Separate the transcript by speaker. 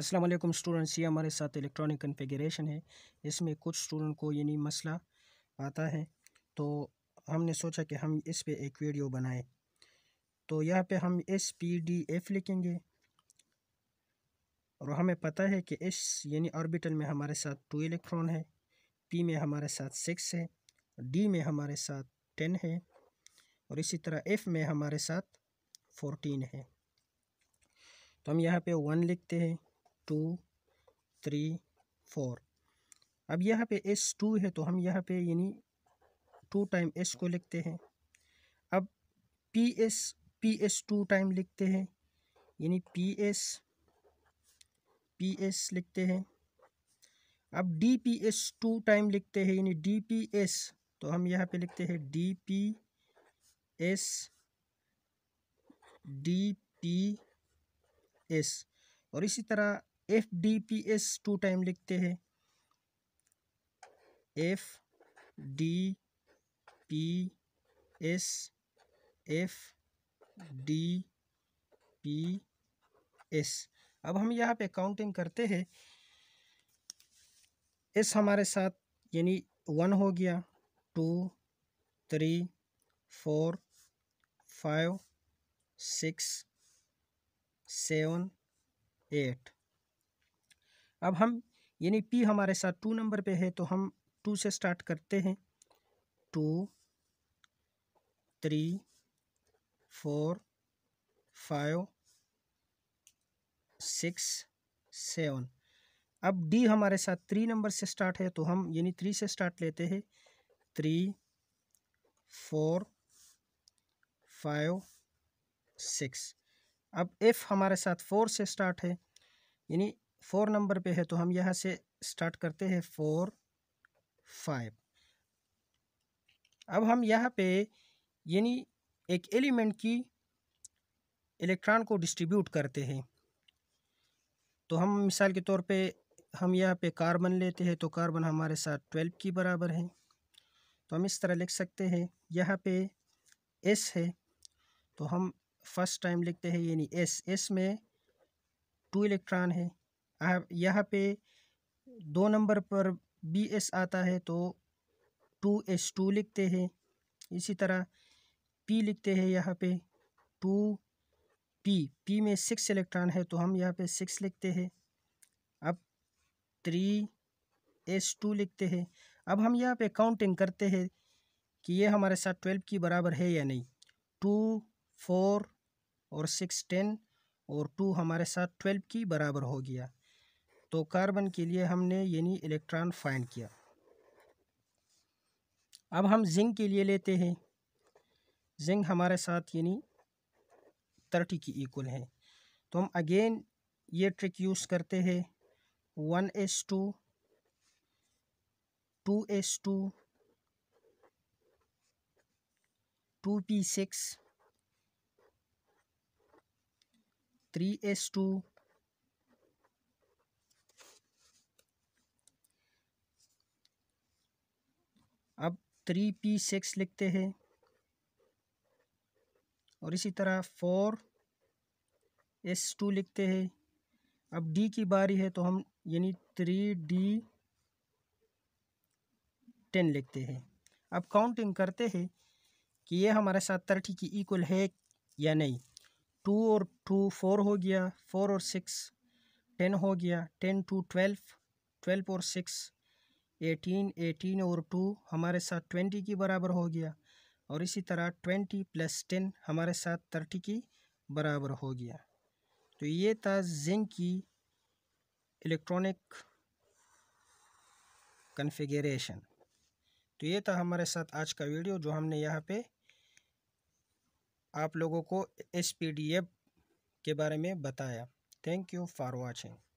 Speaker 1: अस्सलाम वालेकुम स्टूडेंट्स ये हमारे साथ इलेक्ट्रॉनिक कन्फिग्रेशन है इसमें कुछ स्टूडेंट को यानी मसला आता है तो हमने सोचा कि हम इस पे एक वीडियो बनाएं तो यहाँ पे हम एस पी डी एफ लिखेंगे और हमें पता है कि एस यानी ऑर्बिटल में हमारे साथ टू इलेक्ट्रॉन है पी में हमारे साथ सिक्स है डी में हमारे साथ टेन है और इसी तरह एफ में हमारे साथ फोर्टीन है तो हम यहाँ पे वन लिखते हैं टू थ्री फोर अब यहाँ पे एस टू है तो हम यहाँ पे यानी टू टाइम एस को लिखते हैं अब P S P S two time लिखते हैं यानी पी एस पी एस लिखते हैं अब D P S two time लिखते हैं यानी डी पी एस तो हम यहाँ पे लिखते हैं D P S D P S और इसी तरह F D P S two time लिखते हैं F D P S F D P S अब हम यहाँ पे काउंटिंग करते हैं एस हमारे साथ यानी वन हो गया two three four five six seven eight अब हम यानी पी हमारे साथ टू नंबर पे है तो हम टू से स्टार्ट करते हैं two three four five six seven अब डी हमारे साथ थ्री नंबर से स्टार्ट है तो हम यानी थ्री से स्टार्ट लेते हैं थ्री फोर फाइव सिक्स अब एफ़ हमारे साथ फोर से स्टार्ट है यानी फोर नंबर पे है तो हम यहाँ से स्टार्ट करते हैं फोर फाइव अब हम यहाँ पे यानी एक एलिमेंट की इलेक्ट्रॉन को डिस्ट्रीब्यूट करते हैं तो हम मिसाल के तौर पे हम यहाँ पे कार्बन लेते हैं तो कार्बन हमारे साथ ट्वेल्व की बराबर है तो हम इस तरह लिख सकते हैं यहाँ पे एस है तो हम फर्स्ट टाइम लिखते हैं यानी एस एस में टू इलेक्ट्रॉन है यहाँ पे दो नंबर पर बी एस आता है तो टू एस टू लिखते हैं इसी तरह पी लिखते हैं यहाँ पे टू पी पी में सिक्स इलेक्ट्रॉन है तो हम यहाँ पे सिक्स लिखते हैं अब थ्री एस टू लिखते हैं अब हम यहाँ पे काउंटिंग करते हैं कि ये हमारे साथ ट्वेल्व की बराबर है या नहीं टू फोर और सिक्स टेन और टू हमारे साथ ट्वेल्व की बराबर हो गया तो कार्बन के लिए हमने यानी इलेक्ट्रॉन फाइंड किया अब हम जिंक के लिए लेते हैं जिंक हमारे साथ यानी थर्टी की इक्वल है तो हम अगेन ये ट्रिक यूज़ करते हैं one S two two S two two P six three S two three P six लिखते हैं और इसी तरह फोर एस टू लिखते हैं अब डी की बारी है तो हम यानी थ्री डी टेन लिखते हैं अब काउंटिंग करते हैं कि ये हमारे साथ थर्टी की इक्वल है या नहीं टू और टू फोर हो गया फोर और सिक्स टेन हो गया टेन टू ट्वेल्व ट्वेल्व और सिक्स एटीन एटीन और टू हमारे साथ ट्वेंटी की बराबर हो गया और इसी तरह ट्वेंटी प्लस टेन हमारे साथ थर्टी की बराबर हो गया तो ये था जिंक की इलेक्ट्रॉनिक कन्फिगरेशन तो ये था हमारे साथ आज का वीडियो जो हमने यहाँ पे आप लोगों को एस के बारे में बताया थैंक यू फॉर वाचिंग